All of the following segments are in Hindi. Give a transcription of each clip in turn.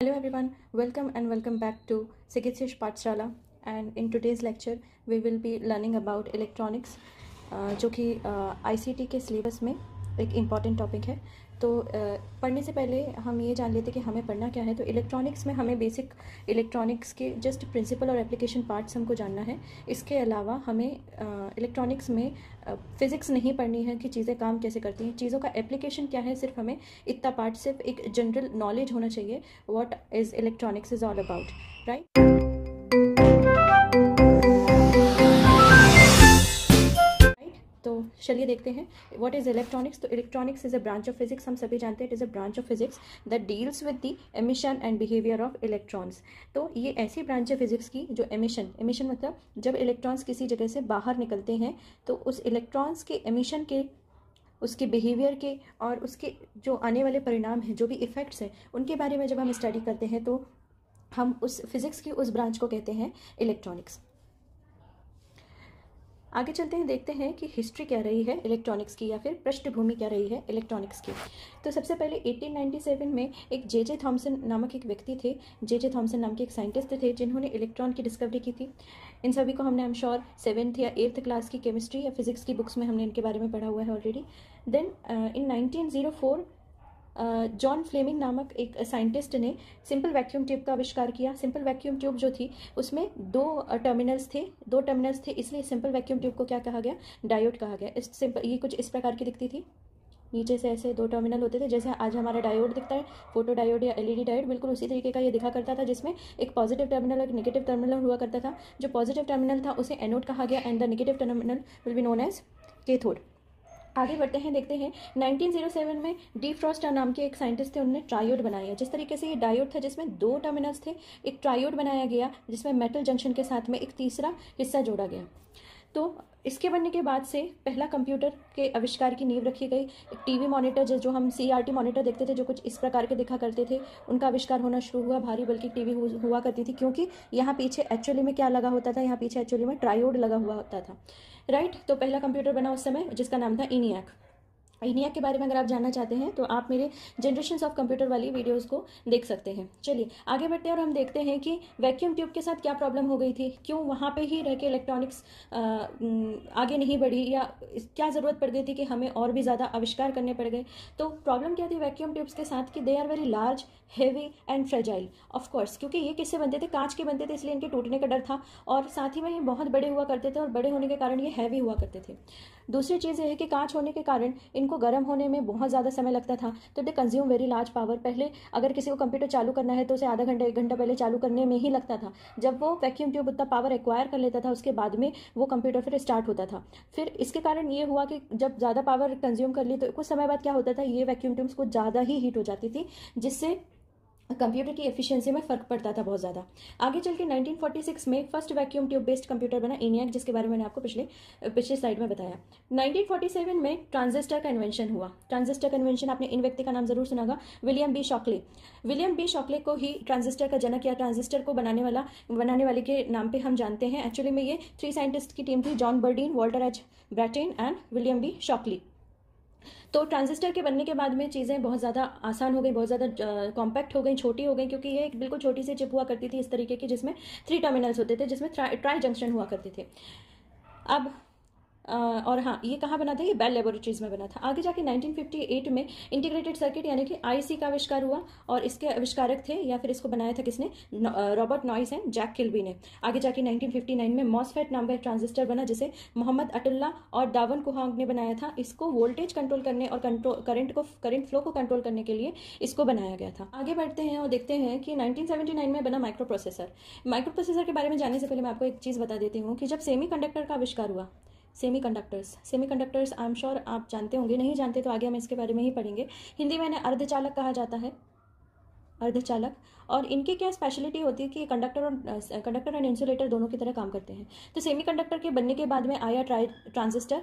Hello everyone, welcome and welcome back to Sikitsish Patshala and in today's lecture we will be learning about electronics uh, जो कि आई सी टी के सिलेबस में एक इम्पॉर्टेंट टॉपिक है तो पढ़ने से पहले हम ये जान लेते कि हमें पढ़ना क्या है तो इलेक्ट्रॉनिक्स में हमें बेसिक इलेक्ट्रॉनिक्स के जस्ट प्रिंसिपल और एप्लीकेशन पार्ट्स हमको जानना है इसके अलावा हमें इलेक्ट्रॉनिक्स में फिज़िक्स नहीं पढ़नी है कि चीज़ें काम कैसे करती हैं चीज़ों का एप्लीकेशन क्या है सिर्फ हमें इतना पार्ट सिर्फ एक जनरल नॉलेज होना चाहिए what is electronics is all about right तो चलिए देखते हैं वॉट इज़ इलेक्ट्रॉनिक्स तो electronics is a branch of physics हम सभी जानते हैं it is a branch of physics that deals with the emission and behaviour of electrons तो ये ऐसी ब्रांच है फिजिक्स की जो एमिशन एमिशन मतलब जब इलेक्ट्रॉन्स किसी जगह से बाहर निकलते हैं तो उस इलेक्ट्रॉन्स के एमिशन के उसके बिहेवियर के और उसके जो आने वाले परिणाम हैं जो भी इफ़ेक्ट्स हैं उनके बारे में जब हम स्टडी करते हैं तो हम उस फिज़िक्स की उस ब्रांच को कहते हैं इलेक्ट्रॉनिक्स आगे चलते हैं देखते हैं कि हिस्ट्री क्या रही है इलेक्ट्रॉनिक्स की या फिर पृष्ठभूमि क्या रही है इलेक्ट्रॉनिक्स की तो सबसे पहले 1897 में एक जे जे थॉम्सन नामक एक व्यक्ति थे जे जे थॉम्सन नाम के एक साइंटिस्ट थे जिन्होंने इलेक्ट्रॉन की डिस्कवरी की थी इन सभी को हमने एम श्योर सेवन्थ या एट्थ क्लास की केमिस्ट्री या फिजिक्स की बुक्स में हमने इनके बारे में पढ़ा हुआ है already then in nineteen zero four John Fleming नामक एक साइंटिस्ट ने सिंपल वैक्यूम ट्यूब का आविष्कार किया सिंपल वैक्यूम ट्यूब जो थी उसमें दो टर्मिनल्स थे दो टर्मिनल्स थे इसलिए सिंपल वैक्यूम ट्यूब को क्या कहा गया डायोड कहा गया इस सिंपल ये कुछ इस प्रकार की दिखती थी नीचे से ऐसे दो टर्मिनल होते थे जैसे आज हमारा डायोड दिखता है फोटो डायोड या एलईडी डायोड बिल्कुल उसी तरीके का ये दिखा करता था जिसमें एक पॉजिटिव टर्मिनल और एक नेगेटिव टर्मिनल हुआ करता था जो पॉजिटिव टर्मिनल था उसे एनोड कहा गया and the negative terminal will be known as cathode आगे बढ़ते हैं देखते हैं 1907 में डी फ्रॉस्टा नाम के एक साइंटिस्ट थे उन्होंने ट्रायोड बनाया जिस तरीके से ये डायोड था जिसमें दो टर्मिनल्स थे एक ट्रायोड बनाया गया जिसमें मेटल जंक्शन के साथ में एक तीसरा हिस्सा जोड़ा गया तो इसके बनने के बाद से पहला कंप्यूटर के आविष्कार की नींव रखी गई एक टीवी मॉनिटर जो हम सीआरटी मॉनिटर देखते थे जो कुछ इस प्रकार के दिखा करते थे उनका आविष्कार होना शुरू हुआ भारी बल्कि टीवी हुआ करती थी क्योंकि यहाँ पीछे एक्चुअली में क्या लगा होता था यहाँ पीछे एक्चुअली में ट्रायोड लगा हुआ होता था राइट तो पहला कंप्यूटर बना उस समय जिसका नाम था इनियक इनिया के बारे में अगर आप जानना चाहते हैं तो आप मेरे जनरेशन ऑफ कंप्यूटर वाली वीडियोस को देख सकते हैं चलिए आगे बढ़ते हैं और हम देखते हैं कि वैक्यूम ट्यूब के साथ क्या प्रॉब्लम हो गई थी क्यों वहाँ पे ही रह के इलेक्ट्रॉनिक्स आगे नहीं बढ़ी या क्या ज़रूरत पड़ गई थी कि हमें और भी ज़्यादा आविष्कार करने पड़ गए तो प्रॉब्लम क्या थी वैक्यूम ट्यूब्स के साथ कि they are very large heavy and fragile of course क्योंकि ये किससे बनते थे कांच के बनते थे इसलिए इनके टूटने का डर था और साथ ही में ये बहुत बड़े हुआ करते थे और बड़े होने के कारण ये हैवी हुआ करते थे दूसरी चीज़ यह है कि कांच होने के कारण इनको गर्म होने में बहुत ज़्यादा समय लगता था तो they consume very large power पहले अगर किसी को कंप्यूटर चालू करना है तो उसे आधा घंटा एक घंटा पहले चालू करने में ही लगता था जब वो वैक्यूम ट्यूब उतना पावर एक्वायर कर लेता था उसके बाद में वो कंप्यूटर फिर स्टार्ट होता था फिर इसके कारण ये हुआ कि जब ज़्यादा पावर कंज्यूम कर ली तो कुछ समय बाद क्या होता था ये वैक्यूम ट्यूब्स कुछ ज़्यादा ही हीट हो जाती थी जिससे कंप्यूटर की एफिशिएंसी में फ़र्क पड़ता था बहुत ज़्यादा आगे चल के 1946 में first vacuum tube based computer बना एनियाक जिसके बारे में मैंने आपको पिछले पिछले स्लाइड में बताया 1947 में ट्रांजिस्टर का इन्वेंशन हुआ ट्रांजिस्टर का इन्वेंशन आपने इन व्यक्ति का नाम जरूर सुनागा William B Shockley William B Shockley को ही ट्रांजिस्टर का जनक या ट्रांजिस्टर को बनाने वाला बनाने वाले के नाम पर हम जानते हैं एक्चुअली में ये थ्री साइंटिस्ट की टीम थी John Bardeen Walter H Brattain and William B Shockley तो ट्रांजिस्टर के बनने के बाद में चीज़ें बहुत ज़्यादा आसान हो गई बहुत ज़्यादा कॉम्पैक्ट हो गई छोटी हो गई क्योंकि ये एक बिल्कुल छोटी सी चिप हुआ करती थी इस तरीके की जिसमें थ्री टर्मिनल्स होते थे जिसमें ट्राई जंक्शन हुआ करते थे अब और हाँ ये कहाँ बना था ये बेल लेबोरेटरीज में बना था आगे जाके 1958 में इंटीग्रेटेड सर्किट यानी कि आईसी का आविष्कार हुआ और इसके आविष्कारक थे या फिर इसको बनाया था किसने Robert Noyce and Jack Kilby ने आगे जाके 1959 में मॉसफेट नाम का ट्रांजिस्टर बना जिसे मोहम्मद अटुल्ला और दावन कुहांग ने बनाया था इसको वोल्टेज कंट्रोल करने और कंट्रोल करंट को करंट फ्लो को कंट्रोल करने के लिए इसको बनाया गया था आगे बढ़ते हैं और देखते हैं कि नाइनटीन में बना माइक्रो प्रोसेसर माइक्रो प्रोसेसर के बारे में जानने से पहले मैं आपको एक चीज़ बता देती हूँ कि जब सेमी का आविष्कार हुआ semiconductors semiconductors I am sure आप जानते होंगे नहीं जानते तो आगे हम इसके बारे में ही पढ़ेंगे हिंदी में इन्हें अर्धचालक कहा जाता है अर्धचालक और इनकी क्या स्पेशलिटी होती है कि कंडक्टर और कंडक्टर एंड इंसुलेटर दोनों की तरह काम करते हैं तो सेमी कंडक्टर के बनने के बाद में आया ट्राई ट्रांजिस्टर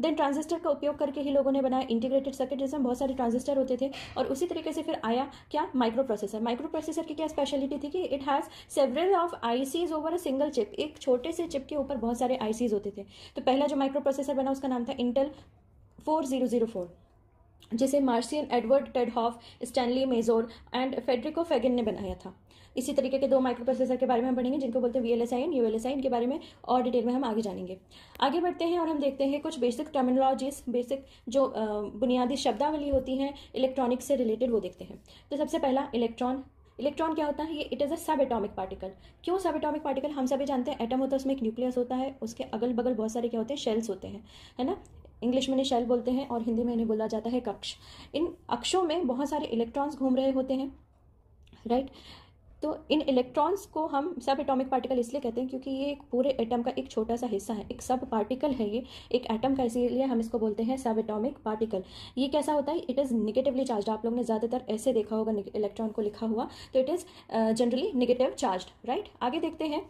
देन ट्रांजिस्टर का उपयोग करके ही लोगों ने बनाया इंटीग्रेटेड सर्किट जिसमें बहुत सारे ट्रांजिस्टर होते थे और उसी तरीके से फिर आया क्या माइक्रो प्रोसेसर माइक्रो प्रोसेसर की क्या स्पेशलिटी थी कि it has several of ICs over a single chip एक छोटे से चिप के ऊपर बहुत सारे आईसीज होते थे तो पहला जो माइक्रो प्रोसेसर बना उसका नाम था Intel four zero zero four जिसे Marcian Edward Ted Hoff Stanley Mazor and Federico Faggin ने बनाया था इसी तरीके के दो माइक्रो प्रोसेसर के बारे में हम पढ़ेंगे जिनको बोलते हैं V L and U L इनके बारे में और डिटेल में हम आगे जानेंगे आगे बढ़ते हैं और हम देखते हैं कुछ बेसिक टर्मिनोलॉजीज बेसिक जो बुनियादी शब्दावली होती हैं इलेक्ट्रॉनिक्स से रिलेटेड वो देखते हैं तो सबसे पहला इलेक्ट्रॉन इलेक्ट्रॉन क्या होता है ये इट इज़ अ सब एटॉमिक पार्टिकल क्यों सब एटॉमिक पार्टिकल हम सभी जानते हैं एटम होता है उसमें एक न्यूक्लियस होता है उसके अगल बगल बहुत सारे क्या होते हैं शेल्स होते हैं है ना इंग्लिश में इन्हें शेल बोलते हैं और हिंदी में इन्हें बोला जाता है कक्ष इन अक्षों में बहुत सारे इलेक्ट्रॉन्स घूम रहे होते हैं राइट right? तो इन इलेक्ट्रॉन्स को हम सब एटॉमिक पार्टिकल इसलिए कहते हैं क्योंकि ये एक पूरे एटम का एक छोटा सा हिस्सा है एक सब पार्टिकल है ये एक एटम का इसीलिए हम इसको बोलते हैं सब एटॉमिक पार्टिकल ये कैसा होता है इट इज़ निगेटिवली चार्ज आप लोग ने ज़्यादातर ऐसे देखा होगा इलेक्ट्रॉन को लिखा हुआ तो it is generally negative charge right आगे देखते हैं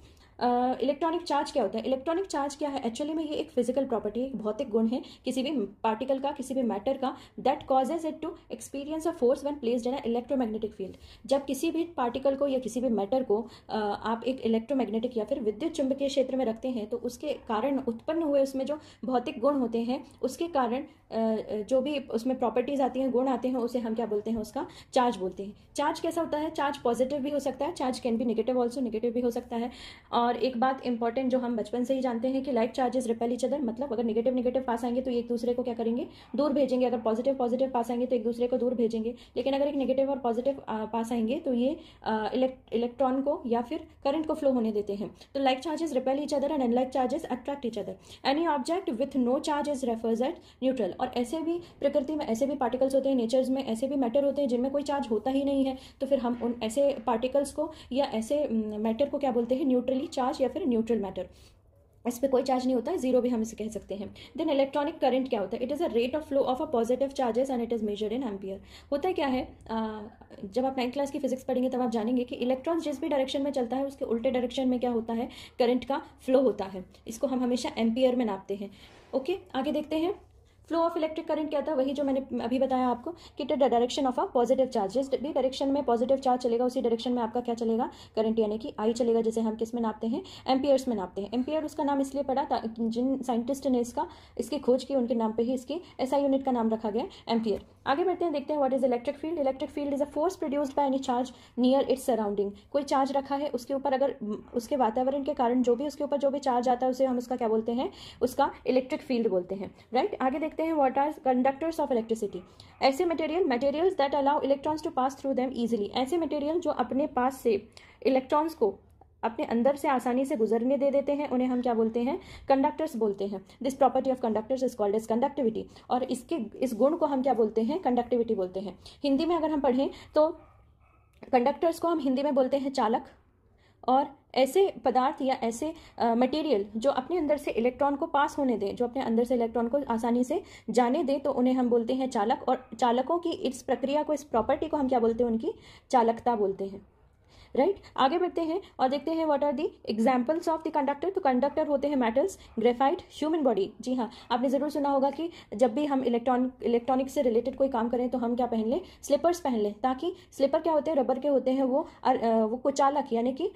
इलेक्ट्रॉनिक चार्ज क्या होता है इलेक्ट्रॉनिक चार्ज क्या है एक्चुअली में ये एक फिजिकल प्रॉपर्टी एक भौतिक गुण है किसी भी पार्टिकल का किसी भी मैटर का that causes it to experience a force when place in electromagnetic field जब किसी भी पार्टिकल को या किसी भी मैटर को आप एक इलेक्ट्रोमैग्नेटिक या फिर विद्युत चुंबकीय क्षेत्र में रखते हैं तो उसके कारण उत्पन्न हुए उसमें जो भौतिक गुण होते हैं उसके कारण जो भी उसमें प्रॉपर्टीज आती हैं गुण आते हैं उसे हम क्या बोलते हैं उसका चार्ज बोलते हैं चार्ज कैसा होता है चार्ज पॉजिटिव भी हो सकता है चार्ज कैन भी निगेटिव ऑल्सो निगेटिव भी हो सकता है और और एक बात इंपॉर्टेंट जो हम बचपन से ही जानते हैं कि like charges repel each other मतलब अगर निगेटिव निगेटिव पास आएंगे तो एक दूसरे को क्या करेंगे दूर भेजेंगे अगर पॉजिटिव पॉजिटिव पास आएंगे तो एक दूसरे को दूर भेजेंगे लेकिन अगर एक नेगेटिव और पॉजिटिव पास आएंगे तो ये इलेक्ट्रॉन को या फिर करंट को फ्लो होने देते हैं तो like charges repel each other and unlike charges attract each other any object with no charges refers at neutral और ऐसे भी प्रकृति में ऐसे भी पार्टिकल्स होते हैं नेचर्स में ऐसे भी मैटर होते हैं जिनमें कोई चार्ज होता ही नहीं है तो फिर हम उन ऐसे पार्टिकल्स को या ऐसे मैटर को क्या बोलते हैं न्यूट्रली चार्ज या फिर न्यूट्रल मैटर इस पर कोई चार्ज नहीं होता है जीरो भी हम इसे कह सकते हैं देन इलेक्ट्रॉनिक करंट क्या होता है it is a rate of flow of a positive charges and it is measure in ampere होता है क्या है जब आप नाइन्थ क्लास की फिजिक्स पढ़ेंगे तब आप जानेंगे कि इलेक्ट्रॉन जिस भी डायरेक्शन में चलता है उसके उल्टे डायरेक्शन में क्या होता है करंट का फ्लो होता है इसको हम हमेशा एम्पियर में नापते हैं ओके आगे देखते हैं फ्लो ऑफ इलेक्ट्रिक करंट क्या था वही जो मैंने अभी बताया आपको कि the direction of a positive charge जिस भी डायरेक्शन में पॉजिटिव चार्ज चलेगा उसी डायरेक्शन में आपका क्या चलेगा करंट यानी कि आई चलेगा जैसे हम किस में नापते हैं एम्पियर्स में नापते हैं एम्पियर उसका नाम इसलिए पड़ा जिन साइंटिस्ट ने इसका इसकी खोज की उनके नाम पर ही इसकी एसआई यूनिट का नाम रखा गया एम्पियर आगे बढ़ते हैं देखते हैं what is electric field electric field is a force produced by any charge near its surrounding कोई चार्ज रखा है उसके ऊपर अगर उसके वातावरण के कारण जो भी उसके ऊपर जो भी चार्ज आता है उसे हम उसका क्या बोलते हैं उसका इलेक्ट्रिक फील्ड बोलते हैं राइट आगे देखते सकते हैं what are conductors of electricity ऐसे material materials that allow electrons to pass through them easily ऐसे मटेरियल जो अपने पास से इलेक्ट्रॉन्स को अपने अंदर से आसानी से गुजरने दे देते हैं उन्हें हम क्या बोलते हैं कंडक्टर्स बोलते हैं this property of conductors is called as conductivity और इसके इस गुण को हम क्या बोलते हैं कंडक्टिविटी बोलते हैं हिंदी में अगर हम पढ़ें तो कंडक्टर्स को हम हिंदी में बोलते हैं चालक और ऐसे पदार्थ या ऐसे मटेरियल जो अपने अंदर से इलेक्ट्रॉन को पास होने दें जो अपने अंदर से इलेक्ट्रॉन को आसानी से जाने दें तो उन्हें हम बोलते हैं चालक और चालकों की इस प्रक्रिया को इस प्रॉपर्टी को हम क्या बोलते हैं उनकी चालकता बोलते हैं राइट right? आगे बढ़ते हैं और देखते हैं what are the examples of the conductor तो कंडक्टर होते हैं मेटल्स ग्रेफाइट ह्यूमन बॉडी जी हाँ आपने ज़रूर सुना होगा कि जब भी हम इलेक्ट्रॉनिक इलेक्ट्रॉनिक से रिलेटेड कोई काम करें तो हम क्या पहन लें स्लीपर्स पहन लें ताकि स्लीपर क्या होते हैं रबर के होते हैं वो आ, वो कुचालक यानी कि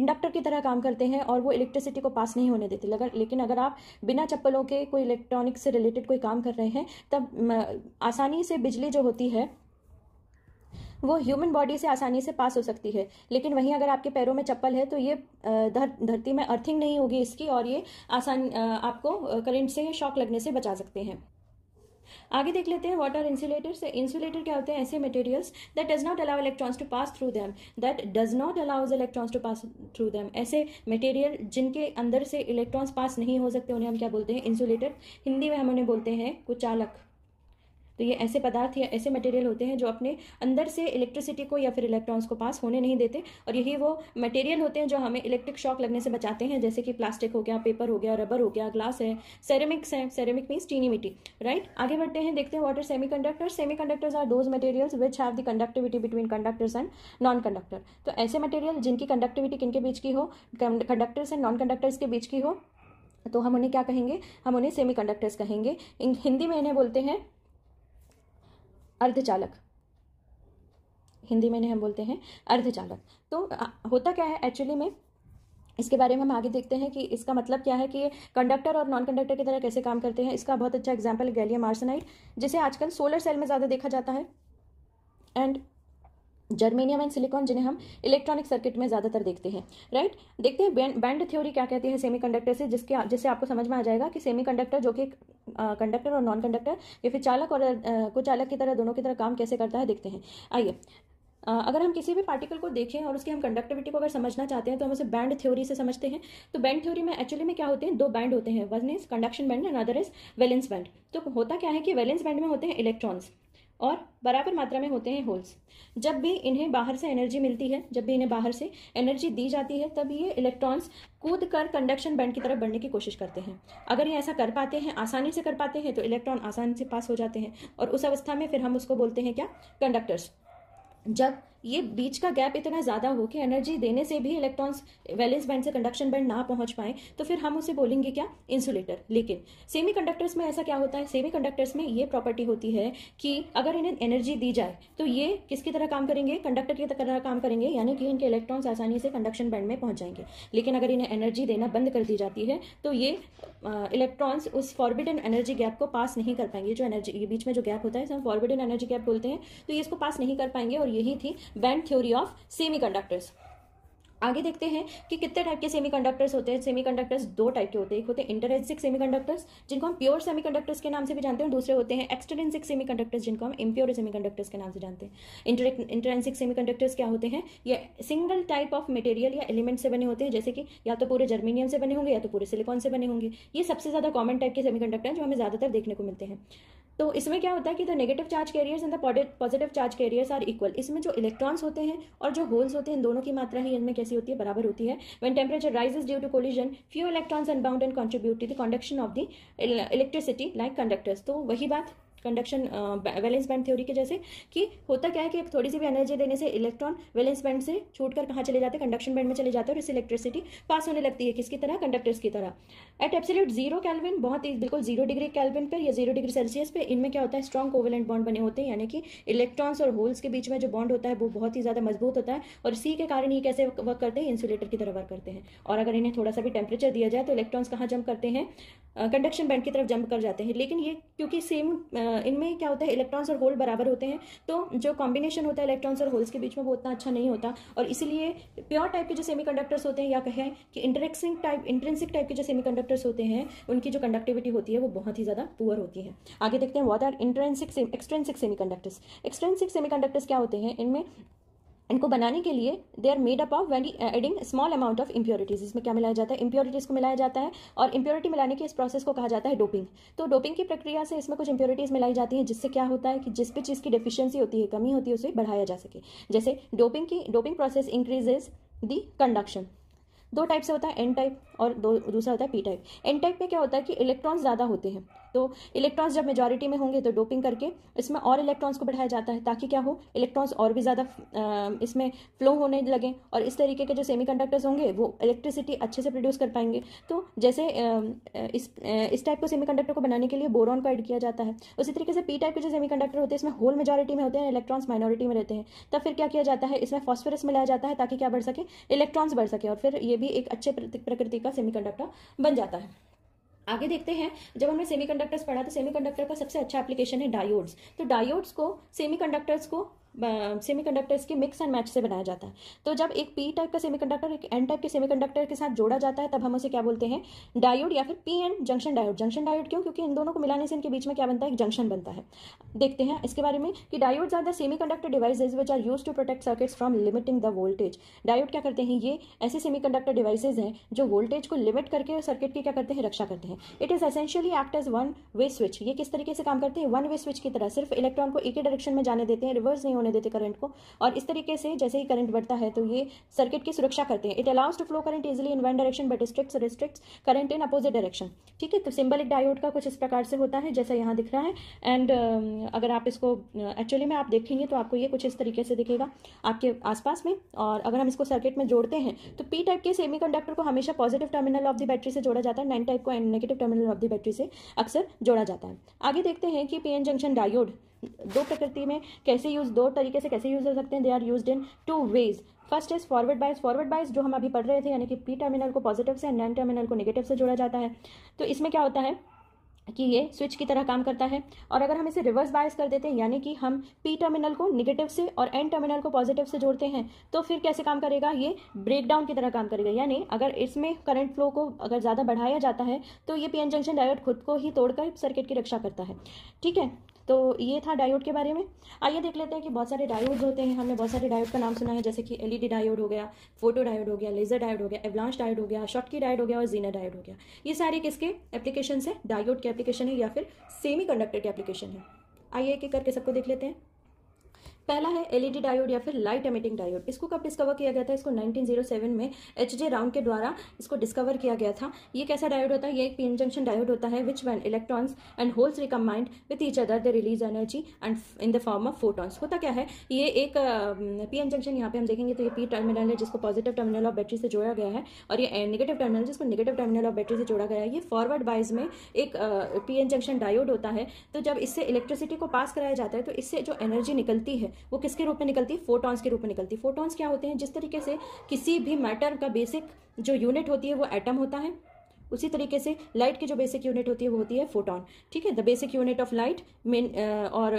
इंडक्टर की तरह काम करते हैं और वो इलेक्ट्रिसिटी को पास नहीं होने देते लेकिन अगर आप बिना चप्पलों के कोई इलेक्ट्रॉनिक से रिलेटेड कोई काम कर रहे हैं तब आसानी से बिजली जो होती है वो ह्यूमन बॉडी से आसानी से पास हो सकती है लेकिन वहीं अगर आपके पैरों में चप्पल है तो ये धरती में अर्थिंग नहीं होगी इसकी और ये आसान आपको करंट से शॉक लगने से बचा सकते हैं आगे देख लेते हैं वाटर आर इंसुलेटर्स इंसुलेटर क्या होते हैं ऐसे materials that does not allow electrons to pass through them that does not allows electrons to pass through them ऐसे मटेरियल जिनके अंदर से इलेक्ट्रॉन्स पास नहीं हो सकते उन्हें हम क्या बोलते हैं इंसुलेटर हिंदी में हम उन्हें बोलते हैं कुचालक तो ये ऐसे पदार्थ या ऐसे मटेरियल होते हैं जो अपने अंदर से इलेक्ट्रिसिटी को या फिर इलेक्ट्रॉन्स को पास होने नहीं देते और यही वो मटेरियल होते हैं जो हमें इलेक्ट्रिक शॉक लगने से बचाते हैं जैसे कि प्लास्टिक हो गया पेपर हो गया रबर हो गया ग्लास है सेरेमिक्स है सेरेमिक मीन्स चीनी मिट्टी राइट आगे बढ़ते हैं देखते हैं what are semiconductor semiconductors are those materials which have the conductivity between conductors and non conductor तो ऐसे मटेरियल जिनकी कंडक्टिविटी किनके बीच की हो कंडक्टर्स एंड नॉन कंडक्टर्स के बीच की हो तो हम उन्हें क्या कहेंगे हम उन्हें सेमी कंडक्टर्स कहेंगे हिंदी में इन्हें बोलते हैं अर्धचालक हिंदी में हम बोलते हैं अर्धचालक तो होता क्या है एक्चुअली में इसके बारे में हम आगे देखते हैं कि इसका मतलब क्या है कि कंडक्टर और नॉन कंडक्टर की तरह कैसे काम करते हैं इसका बहुत अच्छा एग्जाम्पल गैलियम आर्सनाइड जिसे आजकल सोलर सेल में ज़्यादा देखा जाता है एंड जर्मेनियम एंड सिलिकॉन जिन्हें हम इलेक्ट्रॉनिक सर्किट में ज़्यादातर देखते हैं राइट right? देखते हैं बैंड थ्योरी क्या कहती है सेमीकंडक्टर से जिसके जिससे आपको समझ में आ जाएगा कि सेमीकंडक्टर जो कि कंडक्टर और नॉन कंडक्टर या फिर चालक और कुचालक की तरह दोनों की तरह काम कैसे करता है देखते हैं आइए अगर हम किसी भी पार्टिकल को देखें और उसकी हम कंडक्टिविटी को अगर समझना चाहते हैं तो हम उसे बैंड थ्योरी से समझते हैं तो बैंड थ्योरी में एक्चुअली में क्या होते हैं दो बैंड होते हैं one is conduction band and other is valence band तो होता क्या है कि वैलेंस बैंड में होते हैं इलेक्ट्रॉन्स और बराबर मात्रा में होते हैं होल्स जब भी इन्हें बाहर से एनर्जी मिलती है जब भी इन्हें बाहर से एनर्जी दी जाती है तब ये इलेक्ट्रॉन्स कूद कर कंडक्शन बैंड की तरफ बढ़ने की कोशिश करते हैं अगर ये ऐसा कर पाते हैं आसानी से कर पाते हैं तो इलेक्ट्रॉन आसानी से पास हो जाते हैं और उस अवस्था में फिर हम उसको बोलते हैं क्या कंडक्टर्स जब ये बीच का गैप इतना ज़्यादा हो कि एनर्जी देने से भी इलेक्ट्रॉन्स वैलेंस बैंड से कंडक्शन बैंड ना पहुंच पाए तो फिर हम उसे बोलेंगे क्या इंसुलेटर लेकिन सेमी कंडक्टर्स में ऐसा क्या होता है सेमी कंडक्टर्स में ये प्रॉपर्टी होती है कि अगर इन्हें एनर्जी दी जाए तो ये किसकी तरह काम करेंगे कंडक्टर की तरह काम करेंगे यानी कि इनके इलेक्ट्रॉन्स आसानी से कंडक्शन बैंड में पहुँच जाएंगे लेकिन अगर इन्हें एनर्जी देना बंद कर दी जाती है तो ये इलेक्ट्रॉन्स उस फॉरबिडन एनर्जी गैप को पास नहीं कर पाएंगे जो एनर्जी ये बीच में जो गैप होता है हम फॉरबिडन एनर्जी गैप बोलते हैं तो ये इसको पास नहीं कर पाएंगे और यही थी बैंड थ्योरी ऑफ सेमी आगे देखते हैं कि कितने टाइप के सेमीकंडक्टर्स होते हैं सेमीकंडक्टर्स दो टाइप के होते हैं एक होते हैं इंटरेंसिक सेमीकंडक्टर्स जिनको हम प्योर सेमीकंडक्टर्स के नाम से भी जानते हैं दूसरे होते हैं एक्सटरेंसिक सेमीकंडक्टर्स जिनको हम इम्प्योर सेमीकंडक्टर्स के नाम से जानते हैं इंटरेंसिक सेमीकंडक्टर्स क्या होते हैं ये सिंगल टाइप ऑफ मटेरियल या एलिमेंट से बने होते हैं जैसे कि या तो पूरे जर्मीनियम से बने होंगे या तो पूरे सिलिकॉन से बने होंगे ये सबसे ज़्यादा कॉमन टाइप के सेमी हैं जो हमें ज़्यादातर देखने को मिलते हैं तो इसमें क्या होता है कि the negative charge carriers and the positive charge carriers are equal इसमें जो इलेक्ट्रॉन्स होते हैं और जो होल्स होते हैं दोनों की मात्रा ही इनमें कैसी होती है बराबर होती है when temperature rises due to collision few electrons unbound and contribute to the conduction of the electricity like conductors तो वही बात कंडक्शन वैलेंस बैंड थ्योरी के जैसे कि होता क्या है कि थोड़ी सी भी एनर्जी देने से इलेक्ट्रॉन वैलेंस बैंड से छूट कर कहाँ चले जाते हैं कंडक्शन बैंड में चले जाते हैं और इससे इलेक्ट्रिसिटी पास होने लगती है किसकी तरह कंडक्टर्स की तरह एट एब्सोल्यूट जीरो कैलविन बहुत ही बिल्कुल जीरो डिग्री कैलविन पर या जीरो डिग्री सेल्सियस पर इनमें क्या होता है स्ट्रॉन्ग कोवेलेंट बॉन्ड बने होते हैं यानी कि इलेक्ट्रॉन्स और होल्स के बीच में जो बॉन्ड होता है वो बहुत ही ज़्यादा मजबूत होता है और इसी के कारण ये कैसे वर्क करते हैं इंसुलेटर की तरह वर्क करते हैं और अगर इन्हें थोड़ा सा भी टेम्परेचर दिया जाए तो इलेक्ट्रॉन्स कहाँ जंप करते हैं कंडक्शन बैंड की तरफ जंप कर जाते हैं लेकिन ये क्योंकि सेम इनमें क्या होता है इलेक्ट्रॉन्स और होल बराबर होते हैं तो जो कॉम्बिनेशन होता है इलेक्ट्रॉन्स और होल्स के बीच में वो उतना अच्छा नहीं होता और इसीलिए प्योर टाइप के जो सेमी होते हैं या कहें कि इंटरेक्सिंग टाइप इंट्रेंसिक टाइप के जो सेमी होते हैं उनकी जो कंडक्टिविटी होती है वो बहुत ही ज़्यादा पुअर होती है आगे देखते हैं what are intrinsic extrinsic semiconductors extrinsic semi क्या होते हैं इनमें इनको बनाने के लिए they are made up of very adding small amount of impurities इसमें क्या मिलाया जाता है इम्प्योरिटीज को मिलाया जाता है और इम्प्योरिटी मिलाने के इस प्रोसेस को कहा जाता है डोपिंग तो डोपिंग की प्रक्रिया से इसमें कुछ इंप्योरिटीज मिलाई जाती हैं जिससे क्या होता है कि जिस भी चीज़ की डिफिशियंसी होती है कमी होती है उसे बढ़ाया जा सके जैसे डोपिंग की doping process increases the conduction दो टाइप से होता है एन टाइप और दो दूसरा होता है पी टाइप एन टाइप में क्या होता है कि इलेक्ट्रॉन्स ज़्यादा होते हैं तो इलेक्ट्रॉन्स जब मेजोरिटी में होंगे तो डोपिंग करके इसमें और इलेक्ट्रॉन्स को बढ़ाया जाता है ताकि क्या हो इलेक्ट्रॉन्स और भी ज़्यादा इसमें फ्लो होने लगे और इस तरीके के जो सेमी होंगे वो इलेक्ट्रिसिटी अच्छे से प्रोड्यूस कर पाएंगे तो जैसे इस इस टाइप को सेमी को बनाने के लिए बोरॉन को ऐड किया जाता है उसी तरीके से पी टाइप के जो सेमी होते हैं इसमें होल मेजोरिटी में होते हैं इलेक्ट्रॉन्स माइनॉरिटी में रहते हैं तब फिर क्या किया जाता है इसमें फॉस्फोरस मिलाया जाता है ताकि क्या बढ़ सके इलेक्ट्रॉन्स बढ़ सके और फिर ये भी एक अच्छे प्रकृति का सेमी बन जाता है आगे देखते हैं जब हमने सेमीकंडक्टर्स पढ़ा तो सेमीकंडक्टर का सबसे अच्छा एप्लीकेशन है डायोड्स तो डायोड्स को सेमीकंडक्टर्स को सेमी कंडक्टर के मिक्स एंड मैच से बनाया जाता है तो जब एक पी टाइप का कंडक्टर एक एन टाइप के सेमी कंडक्टर के साथ जोड़ा जाता है तब हम उसे क्या बोलते हैं डायोड या फिर P and junction diode junction diode क्यों क्योंकि इन दोनों को मिलाने से इनके बीच में क्या बनता है एक जंक्शन बनता है देखते हैं इसके बारे में कि diode are the semiconductor device which are use to protect circuit from limiting the voltage diode क्या करते हैं ये ऐसे सेमी कंडक्टर डिवाइसेज हैं जो वोल्टेज को लिमिट करके सर्किट की क्या करते हैं रक्षा करते हैं it is essentially act as one way switch ये किस तरीके से काम करते हैं वन वे स्विच की तरह सिर्फ इलेक्ट्रॉन को एक ही डायरेक्शन में जाने देते हैं रिवर्स नहीं होने देते करंट को और इस तरीके से जैसे ही करंट बढ़ता है तो ये सर्किट की सुरक्षा करते हैं it allows to flow current easily in one direction but strict restrict current in opposite direction ठीक है तो सिंबल एक डायोड का कुछ इस प्रकार से होता है जैसा यहाँ दिख रहा है एंड uh, um, अगर आप इसको एक्चुअली uh, में आप देखेंगे तो आपको ये कुछ इस तरीके से दिखेगा आपके आसपास में और अगर हम इसको सर्किट में जोड़ते हैं तो पी टाइप के सेमी को हमेशा positive terminal of the battery से जोड़ा जाता है नाइन टाइप को and negative terminal of the battery से अक्सर जोड़ा जाता है आगे देखते हैं कि पी जंक्शन डायोड दो प्रकृति में कैसे यूज दो तरीके से कैसे यूज हो सकते हैं they are use in two ways first is forward bias forward bias जो हम अभी पढ़ रहे थे यानी कि पी टर्मिनल को पॉजिटिव से नैन टर्मिनल को नेगेटिव से जोड़ा जाता है तो इसमें क्या होता है कि ये स्विच की तरह काम करता है और अगर हम इसे रिवर्स बायस कर देते हैं यानी कि हम पी टर्मिनल को निगेटिव से और एन टर्मिनल को पॉजिटिव से जोड़ते हैं तो फिर कैसे काम करेगा ये ब्रेकडाउन की तरह काम करेगा यानी अगर इसमें करंट फ्लो को अगर ज़्यादा बढ़ाया जाता है तो ये पी एन जंक्शन डायोड खुद को ही तोड़कर सर्किट की रक्षा करता है ठीक है तो ये था डायोड के बारे में आइए देख लेते हैं कि बहुत सारे डायोड होते हैं हमने बहुत सारे डायोड का नाम सुना है जैसे कि एलईडी डायोड e हो गया फोटो डायोड हो गया लेजर डायोड हो गया एवलांश डायोड हो गया शॉटकी डायोड हो गया और जीना डायोड हो गया ये सारे किसके एप्लीकेशन है डायोड के एप्लीकेशन है या फिर सेमी कंडक्टर के एप्लीकेशन है आइए एक एक करके सबको देख लेते हैं पहला है एलईडी डायोड e या फिर लाइट एमिटिंग डायोड इसको कब डिस्कवर किया गया था इसको 1907 में एच जे राउंड के द्वारा इसको डिस्कवर किया गया था ये कैसा डायोड होता है ये एक पीन जंक्शन डायोड होता है which when electrons and holes recombined with each other the release energy and in the form of photons होता क्या है ये एक पी एन जंक्शन यहाँ पे हम देखेंगे तो ये पी टर्मिनल है जिसको पॉजिटिव टर्मिनल ऑफ बैटरी से जोड़ा गया है और ये नेगेटिव टर्मिनल जिसको निगेटिव टर्मिनल ऑफ बैटरी से जोड़ा गया है ये फॉरवर्ड वाइज में एक पी एन जंक्शन डायोड होता है तो जब इससे इलेक्ट्रिसिटी को पास कराया जाता है तो इससे जो एनर्जी निकलती है वो किसके रूप में निकलती है फोटॉन्स के रूप में निकलती है फोटॉन्स क्या होते हैं जिस तरीके से किसी भी मैटर का बेसिक जो यूनिट होती है वो एटम होता है उसी तरीके से लाइट की जो बेसिक यूनिट होती है वो होती है फोटोन ठीक है the basic unit of light main और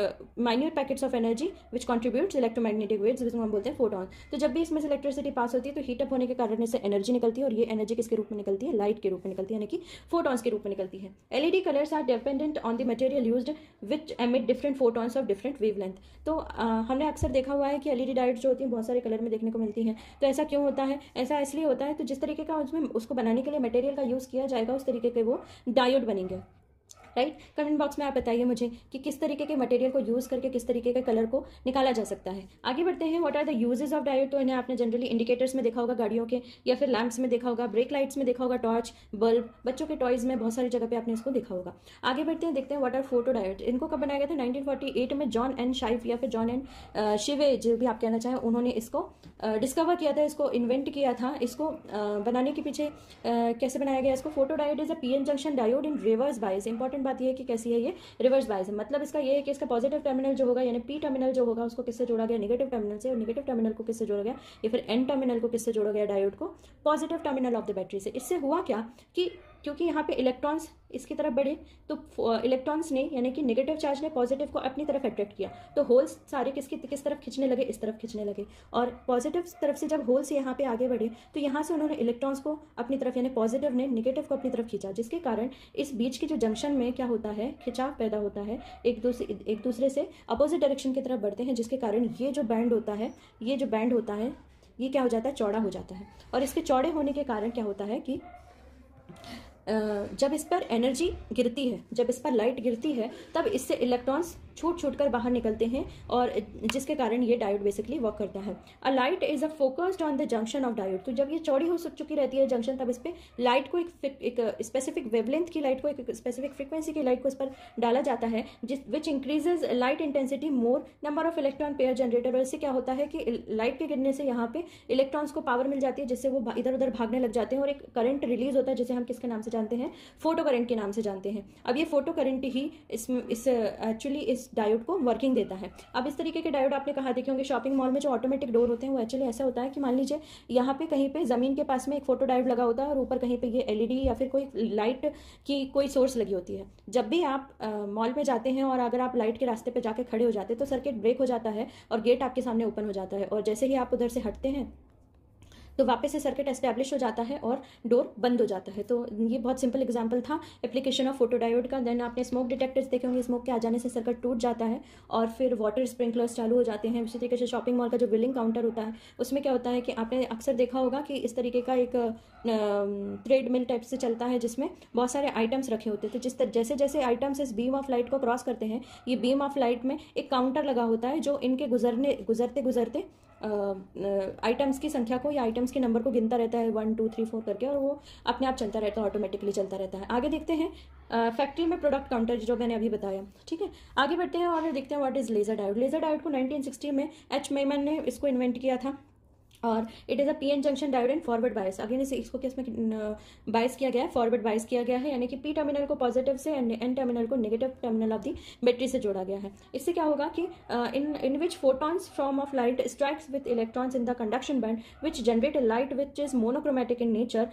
minute packets of energy which contribute electromagnetic waves जिसको हम बोलते हैं फोटोन तो जब भी इसमें से इलेक्ट्रिसिटी पास होती है तो हीटअप होने के कारण इससे एनर्जी निकलती है और ये एनर्जी किसके रूप में निकलती है लाइट के रूप में निकलती है यानी कि फोटोन्स के रूप में निकलती है LED colours are dependent on the material use which emit different photons of different wave तो uh, हमने अक्सर देखा हुआ है कि एलईडी डाइट जो होती हैं बहुत सारे कलर में देखने को मिलती हैं तो ऐसा क्यों होता है ऐसा इसलिए होता है तो जिस तरीके का उसमें उसको बनाने के लिए मटेरियल का यूज़ किया जाएगा उस तरीके के वो डायोड बनेंगे राइट कमेंट बॉक्स में आप बताइए मुझे कि किस तरीके के मटेरियल को यूज़ करके किस तरीके के कलर को निकाला जा सकता है आगे बढ़ते हैं what are the usages of diode तो इन्हें आपने जनरली इंडिकेटर्स में देखा होगा गाड़ियों के या फिर लैंप्स में देखा होगा ब्रेक लाइट्स में देखा होगा टॉर्च बल्ब बच्चों के टॉयज में बहुत सारी जगह पर आपने इसको देखा होगा आगे बढ़ते हैं देखते हैं वट आर फोटो डायोड इनको कब बनाया गया था नाइनटीन में जॉन एंड शाइफ या फिर जॉन एंड शिवे जो भी आप कहना चाहें उन्होंने इसको डिस्कवर किया था इसको इन्वेंट किया था इसको बनाने के पीछे कैसे बनाया गया इसको photo diode is a N junction diode in reverse bias important बात यह है कि कैसी है ये रिवर्स बायस है मतलब इसका ये है कि इसका पॉजिटिव टर्मिनल जो होगा यानी पी टर्मिनल जो होगा उसको किससे जोड़ा गया निगेटिव टर्मिनल से और निगेटिव टर्मिनल को किससे जोड़ा गया या फिर एन टर्मिनल को किससे जोड़ा गया डायोड को positive terminal of the battery से इससे हुआ क्या कि क्योंकि यहाँ पे इलेक्ट्रॉन्स इसकी तरफ बढ़े तो इलेक्ट्रॉन्स ने यानी कि नेगेटिव चार्ज ने पॉजिटिव को अपनी तरफ अट्रैक्ट किया तो होल्स सारे किसकी किस तरफ खींचने लगे इस तरफ खींचने लगे और पॉजिटिव तरफ से जब होल्स यहाँ पे आगे बढ़े तो यहाँ से उन्होंने इलेक्ट्रॉन्स को अपनी तरफ यानी पॉजिटिव ने निगेटिव को अपनी तरफ खींचा जिसके कारण इस बीच के जो जंक्शन में क्या होता है खिंचाव पैदा होता है एक दूसरे एक दूसरे से अपोजिट डायरेक्शन की तरफ बढ़ते हैं जिसके कारण ये जो बैंड होता है ये जो बैंड होता है ये क्या हो जाता है चौड़ा हो जाता है और इसके चौड़े होने के कारण क्या होता है कि जब इस पर एनर्जी गिरती है जब इस पर लाइट गिरती है तब इससे इलेक्ट्रॉन्स छूट छूट कर बाहर निकलते हैं और जिसके कारण ये डायोड बेसिकली वर्क करता है a light is a focused on the junction of diode तो जब ये चौड़ी हो चुकी रहती है जंक्शन तब इस पर लाइट को एक एक स्पेसिफिक वेवलेंथ की लाइट को एक स्पेसिफिक फ्रिक्वेंसी की लाइट को इस पर डाला जाता है जिस which increases light intensity more number of electron pair generator और इससे क्या होता है कि लाइट के गिरने से यहाँ पे इलेक्ट्रॉन्स को पावर मिल जाती है जिससे वो इधर उधर भागने लग जाते हैं और एक करंट रिलीज होता है जिसे हम किसके नाम से जानते हैं फोटो करंट के नाम से जानते हैं अब ये फोटो करंट ही इस इस एक्चुअली इस डायोड को वर्किंग देता है अब इस तरीके के डायोड आपने कहा देखे होंगे शॉपिंग मॉल में जो ऑटोमेटिक डोर होते हैं वो एक्चुअली ऐसा होता है कि मान लीजिए यहाँ पे कहीं पे ज़मीन के पास में एक फोटो डायोड लगा होता है और ऊपर कहीं पे ये एलईडी या फिर कोई लाइट की कोई सोर्स लगी होती है जब भी आप मॉल में जाते हैं और अगर आप लाइट के रास्ते पर जाकर खड़े हो जाते हैं तो सर्किट ब्रेक हो जाता है और गेट आपके सामने ओपन हो जाता है और जैसे ही आप उधर से हटते हैं तो वापस से सर्किट एस्टेब्लिश हो जाता है और डोर बंद हो जाता है तो ये बहुत सिंपल एग्जाम्पल था एप्लीकेशन ऑफ फोटोडायोड का देन आपने स्मोक डिटेक्टर्स देखे होंगे स्मोक के आ जाने से सर्किट टूट जाता है और फिर वाटर स्प्रिंकलर्स चालू हो जाते हैं उसी तरीके से शॉपिंग मॉल का जो बिलिंग काउंटर होता है उसमें क्या होता है कि आपने अक्सर देखा होगा कि इस तरीके का एक ट्रेडमिल टाइप से चलता है जिसमें बहुत सारे आइटम्स रखे होते थे तो जिस जैसे जैसे आइटम्स इस बीम ऑफ लाइट को क्रॉस करते हैं ये बीम ऑफ लाइट में एक काउंटर लगा होता है जो इनके गुजरने गुजरते गुजरते आइटम्स की संख्या को या आइटम्स के नंबर को गिनता रहता है वन टू थ्री फोर करके और वो अपने आप चलता रहता है ऑटोमेटिकली चलता रहता है आगे देखते हैं फैक्ट्री में प्रोडक्ट काउंटर जो मैंने अभी बताया ठीक है आगे बढ़ते हैं और देखते हैं what is laser diode laser diode को 1960 में एच मेमन ने इसको इन्वेंट किया था और it is a P N junction diode forward bias again इसे इसको किस में बायस किया गया है फॉरवर्ड बायस किया गया है यानी कि पी टर्मिनल को पॉजिटिव से एंड एन टर्मिनल को negative terminal of the battery से जोड़ा गया है इससे क्या होगा कि in in which photons form of light strikes with electrons in the conduction band which generate light which is monochromatic in nature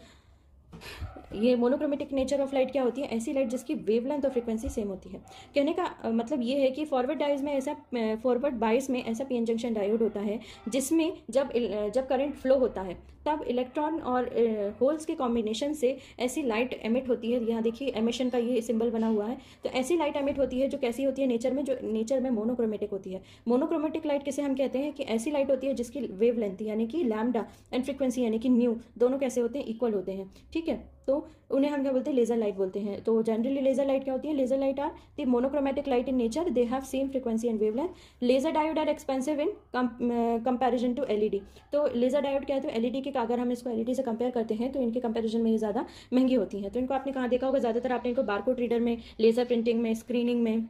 ये मोनोक्रोमेटिक नेचर ऑफ लाइट क्या होती है ऐसी लाइट जिसकी वेव लेंथ और फ्रिक्वेंसी सेम होती है कहने का मतलब ये है कि फॉरवर्ड डाइज में ऐसा फॉरवर्ड बाइस में ऐसा पी एन जंक्शन डायोड होता है जिसमें जब जब करंट फ्लो होता है तब इलेक्ट्रॉन और होल्स के कॉम्बिनेशन से ऐसी लाइट एमिट होती है यहाँ देखिए एमिशन का ये सिंबल बना हुआ है तो ऐसी लाइट एमिट होती है जो कैसी होती है नेचर में जो नेचर में मोनोक्रोमेटिक होती है मोनोक्रोमेटिक लाइट किसे हम कहते हैं कि ऐसी लाइट होती है जिसकी वेव लेंथ यानी कि लैमडा एंड फ्रिक्वेंसी यानी कि न्यू दोनों कैसे होते हैं इक्वल होते हैं ठीक है तो उन्हें हम क्या बोलते हैं लेजर लाइट बोलते हैं तो जनरली लेजर लाइट क्या होती है laser light are the monochromatic light in nature they have same frequency and wavelength laser diode are expensive in comparison to LED तो लेजर डायोड क्या है तो एलईडी e के अगर हम इसको एलईडी e से कंपेयर करते हैं तो इनके कंपेरिजन में ये ज़्यादा महंगी होती है तो इनको आपने कहाँ देखा होगा ज़्यादातर आपने इनको बारकोड रीडर में लेजर प्रिंटिंग में स्क्रीनिंग में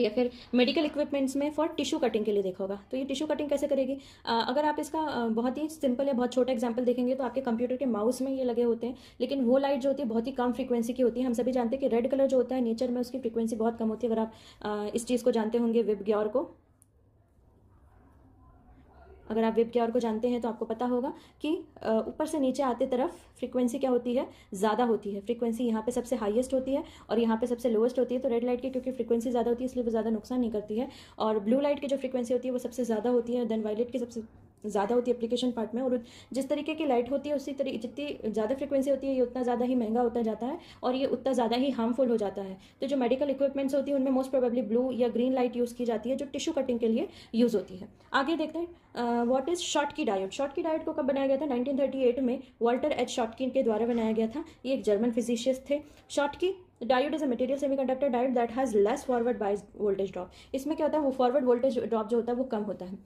या फिर मेडिकल इक्विपमेंट्स में फॉर टिश्यू कटिंग के लिए देखा होगा तो ये टिश्यू कटिंग कैसे करेगी अगर आप इसका बहुत ही सिंपल या बहुत छोटा एग्जाम्पल देखेंगे तो आपके कंप्यूटर के माउस में ये लगे होते हैं लेकिन वो लाइट जो होती है बहुत ही कम फ्रीक्वेंसी की होती है हम सभी जानते हैं कि रेड कलर जो होता है नेचर में उसकी फ्रीक्वेंसी बहुत कम होती है अगर आप इस चीज़ को जानते होंगे विब ग्योर को अगर आप वेब और को जानते हैं तो आपको पता होगा कि ऊपर से नीचे आते तरफ फ्रीक्वेंसी क्या होती है ज़्यादा होती है फ्रीक्वेंसी यहाँ पे सबसे हाईएस्ट होती है और यहाँ पे सबसे लोएस्ट होती है तो रेड लाइट की क्योंकि फ्रीक्वेंसी ज़्यादा होती है इसलिए वो ज़्यादा नुकसान नहीं करती है और ब्लू लाइट की जो फ्रीक्वेंसी होती है वो सबसे ज़्यादा होती है देन वायलेट की सबसे ज़्यादा होती है एप्लीकेशन पार्ट में और जिस तरीके की लाइट होती है उसी तरीके जितनी ज़्यादा फ्रिक्वेंसी होती है ये उतना ज़्यादा ही महंगा होता जाता है और ये उतना ज़्यादा ही हार्मफुल हो जाता है तो जो मेडिकल इक्विपमेंट्स होती है उनमें मोस्ट प्रोबेबली ब्लू या ग्रीन लाइट यूज़ की जाती है जो टिश्यू कटिंग के लिए यूज़ होती है आगे देखते हैं what is Schottky diode Schottky diode को कब बनाया गया था नाइनटीन में वॉल्टर एच शॉर्टकिन के द्वारा बनाया गया था ये एक जर्मन फिजिशियस थे Schottky diode is a material conductor diode that has less forward bias voltage drop इसमें क्या होता है वो फॉरवर्ड वोल्टेज ड्रॉप जो होता है वो कम होता है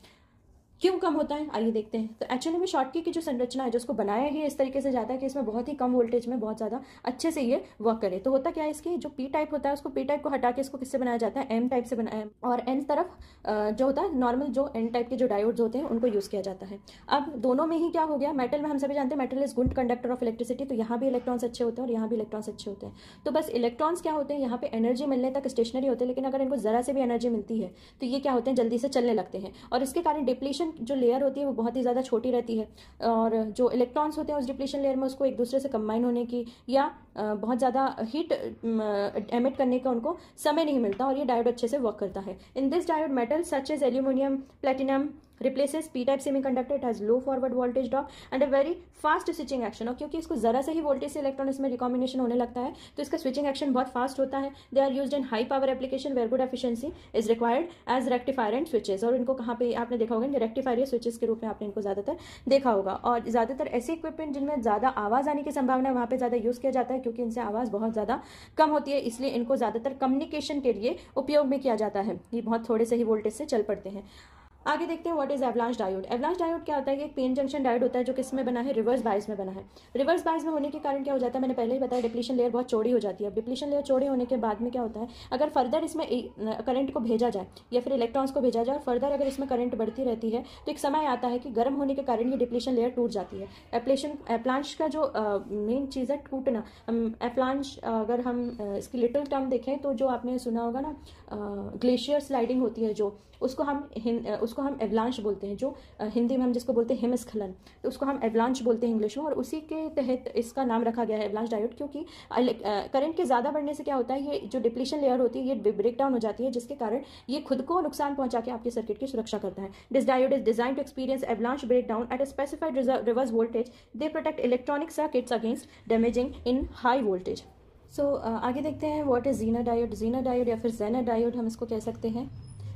क्यों कम होता है आइए देखते हैं तो एक्चुअली में शॉर्टकी की जो संरचना है जो उसको बनाया गया इस तरीके से जाता है कि इसमें बहुत ही कम वोल्टेज में बहुत ज़्यादा अच्छे से ये वर्क करे तो होता क्या है इसकी जो पी टाइप होता है उसको पी टाइप को हटा के इसको किससे बनाया जाता है एम टाइप से बनाया और एन तरफ जो होता है नॉर्मल जो एन टाइप के जो डायोड्स होते हैं उनको यूज़ किया जाता है अब दोनों में ही क्या हो गया मेटल में हम सभी जानते हैं metal is good conductor of electricity तो यहाँ भी इलेक्ट्रॉन्स अच्छे होते हैं और यहाँ भी इलेक्ट्रॉन्स अच्छे होते हैं तो बस इलेक्ट्रॉन्स क्या होते हैं यहाँ पे एनर्जी मिलने तक स्टेशनरी होते हैं लेकिन अगर इनको ज़रा से भी एनर्जी मिलती है तो ये क्या होते हैं जल्दी से चलने लगते हैं और इसके कारण डिप्लीशन डिप्लीशन जो लेयर होती है वो बहुत ही ज़्यादा छोटी रहती है और जो इलेक्ट्रॉन्स होते हैं उस डिप्लीशन लेयर में उसको एक दूसरे से कंबाइन होने की या बहुत ज़्यादा हीट एमिट करने का उनको समय नहीं मिलता और ये डायोड अच्छे से वर्क करता है in this diode metal such as aluminium platinum replaces P type semiconductor it has low forward voltage drop and a very fast switching action और क्योंकि इसको जरा से ही वोल्टेज से इलेक्ट्रॉन इसमें रिकॉम्बिनेशन होने लगता है तो इसका स्विचिंग एक्शन बहुत फास्ट होता है they are use in high power application where good efficiency is required as rectifier and switches और इनको कहाँ पे आपने देखा होगा रेक्टिफायर स्विचेस के रूप में आपने इनको ज़्यादातर देखा होगा और ज़्यादातर ऐसे इक्विपमेंट जिनमें ज़्यादा आवाज़ आने की संभावना है वहाँ पर ज़्यादा यूज़ किया जाता है क्योंकि इनसे आवाज़ बहुत ज़्यादा कम होती है इसलिए इनको ज़्यादातर कम्युनिकेशन के लिए उपयोग में किया जाता है ये बहुत थोड़े से ही वोल्टेज से चल पड़ते हैं आगे देखते हैं what is avalanche diode avalanche diode क्या होता है एक पेन जंक्शन डायोड होता है जो किस में बना है रिवर्स बायस में बना है रिवर्स बायस में होने के कारण क्या हो जाता है मैंने पहले ही बताया डिप्लीशन लेयर बहुत चौड़ी हो जाती है डिप्लीशन लेयर चौड़ी होने के बाद में क्या होता है अगर फर्दर इसमें करंट को भेजा जाए या फिर इलेक्ट्रॉन्स को भेजा जाए और फर्दर अगर इसमें करंट बढ़ती रहती है तो एक समय आता है कि गर्म होने के कारण ये डिप्लीशन लेयर टूट जाती है एप्लेशन एप्लांश का जो मेन चीज़ है टूटना एप्लांश अगर हम इसकी लिटिल टर्म देखें तो जो आपने सुना होगा ना ग्लेशियर स्लाइडिंग होती है जो उसको हम उसको हम एवलांश बोलते हैं जो हिंदी में हम जिसको बोलते हैं हिमस्खलन तो उसको हम एवलांश बोलते हैं इंग्लिश में और उसी के तहत इसका नाम रखा गया है एवलांश डायोड क्योंकि करंट के ज़्यादा बढ़ने से क्या होता है ये जो डिप्लीशन लेयर होती है ये ब्रेक डाउन हो जाती है जिसके कारण ये खुद को नुकसान पहुंचा के आपके सर्किट की सुरक्षा करता है this diode is design to experience avalanche break down at a specified reverse voltage they protect electronic circuits against damaging in high voltage so आगे देखते हैं what is Zener diode Zener diode या फिर जेना डायोड हम इसको कह सकते हैं